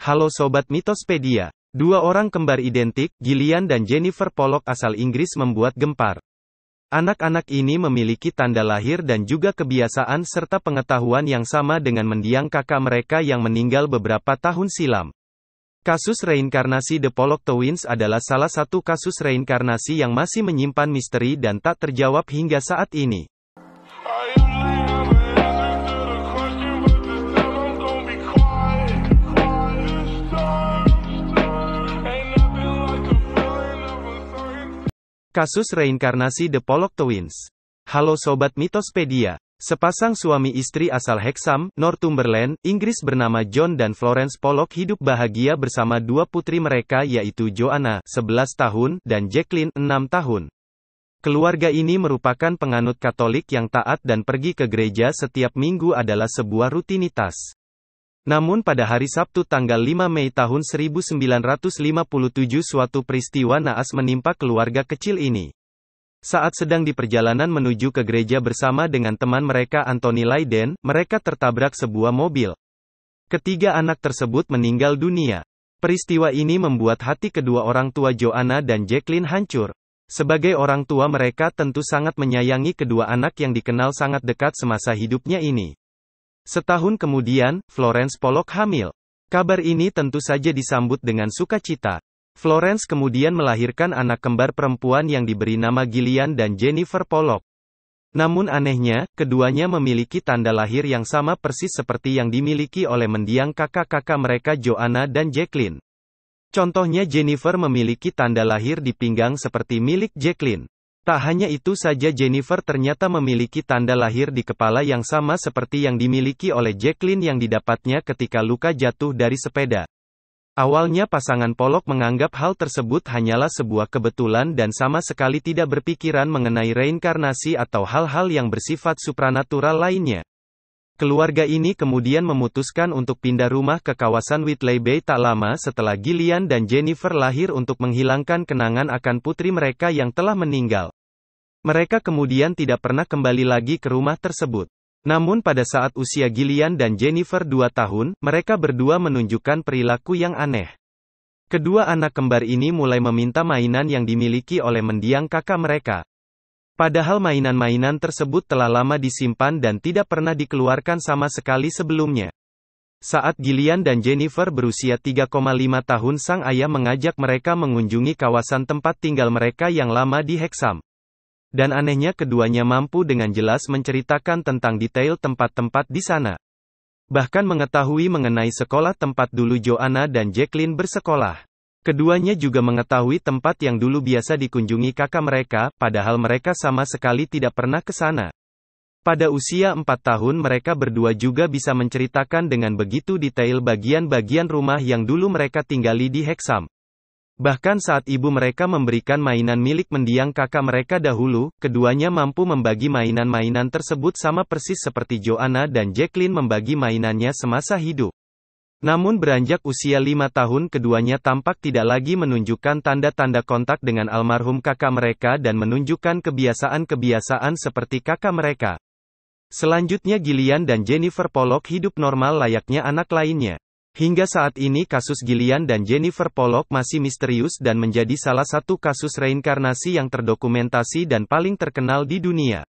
Halo Sobat Mitospedia. Dua orang kembar identik, Gillian dan Jennifer Pollock asal Inggris membuat gempar. Anak-anak ini memiliki tanda lahir dan juga kebiasaan serta pengetahuan yang sama dengan mendiang kakak mereka yang meninggal beberapa tahun silam. Kasus reinkarnasi The Pollock Twins adalah salah satu kasus reinkarnasi yang masih menyimpan misteri dan tak terjawab hingga saat ini. Kasus reinkarnasi The Pollock Twins. Halo Sobat Mitospedia. Sepasang suami istri asal Hexham, Northumberland, Inggris bernama John dan Florence Pollock hidup bahagia bersama dua putri mereka yaitu Joanna, 11 tahun, dan Jacqueline, 6 tahun. Keluarga ini merupakan penganut Katolik yang taat dan pergi ke gereja setiap minggu adalah sebuah rutinitas. Namun pada hari Sabtu tanggal 5 Mei tahun 1957 suatu peristiwa naas menimpa keluarga kecil ini. Saat sedang di perjalanan menuju ke gereja bersama dengan teman mereka Anthony Leiden, mereka tertabrak sebuah mobil. Ketiga anak tersebut meninggal dunia. Peristiwa ini membuat hati kedua orang tua Joanna dan Jacqueline hancur. Sebagai orang tua mereka tentu sangat menyayangi kedua anak yang dikenal sangat dekat semasa hidupnya ini. Setahun kemudian, Florence Pollock hamil. Kabar ini tentu saja disambut dengan sukacita. Florence kemudian melahirkan anak kembar perempuan yang diberi nama Gillian dan Jennifer Pollock. Namun anehnya, keduanya memiliki tanda lahir yang sama persis seperti yang dimiliki oleh mendiang kakak-kakak mereka Joanna dan Jacqueline. Contohnya Jennifer memiliki tanda lahir di pinggang seperti milik Jacqueline. Tak hanya itu saja Jennifer ternyata memiliki tanda lahir di kepala yang sama seperti yang dimiliki oleh Jacqueline yang didapatnya ketika luka jatuh dari sepeda. Awalnya pasangan Pollock menganggap hal tersebut hanyalah sebuah kebetulan dan sama sekali tidak berpikiran mengenai reinkarnasi atau hal-hal yang bersifat supranatural lainnya. Keluarga ini kemudian memutuskan untuk pindah rumah ke kawasan Whitley Bay tak lama setelah Gillian dan Jennifer lahir untuk menghilangkan kenangan akan putri mereka yang telah meninggal. Mereka kemudian tidak pernah kembali lagi ke rumah tersebut. Namun pada saat usia Gillian dan Jennifer 2 tahun, mereka berdua menunjukkan perilaku yang aneh. Kedua anak kembar ini mulai meminta mainan yang dimiliki oleh mendiang kakak mereka. Padahal mainan-mainan tersebut telah lama disimpan dan tidak pernah dikeluarkan sama sekali sebelumnya. Saat Gillian dan Jennifer berusia 3,5 tahun sang ayah mengajak mereka mengunjungi kawasan tempat tinggal mereka yang lama di Hexham. Dan anehnya keduanya mampu dengan jelas menceritakan tentang detail tempat-tempat di sana. Bahkan mengetahui mengenai sekolah tempat dulu Joanna dan Jacqueline bersekolah. Keduanya juga mengetahui tempat yang dulu biasa dikunjungi kakak mereka, padahal mereka sama sekali tidak pernah ke sana. Pada usia 4 tahun mereka berdua juga bisa menceritakan dengan begitu detail bagian-bagian rumah yang dulu mereka tinggali di Hexam. Bahkan saat ibu mereka memberikan mainan milik mendiang kakak mereka dahulu, keduanya mampu membagi mainan-mainan tersebut sama persis seperti Joanna dan Jacqueline membagi mainannya semasa hidup. Namun beranjak usia lima tahun keduanya tampak tidak lagi menunjukkan tanda-tanda kontak dengan almarhum kakak mereka dan menunjukkan kebiasaan-kebiasaan seperti kakak mereka. Selanjutnya Gillian dan Jennifer Pollock hidup normal layaknya anak lainnya. Hingga saat ini kasus Gillian dan Jennifer Pollock masih misterius dan menjadi salah satu kasus reinkarnasi yang terdokumentasi dan paling terkenal di dunia.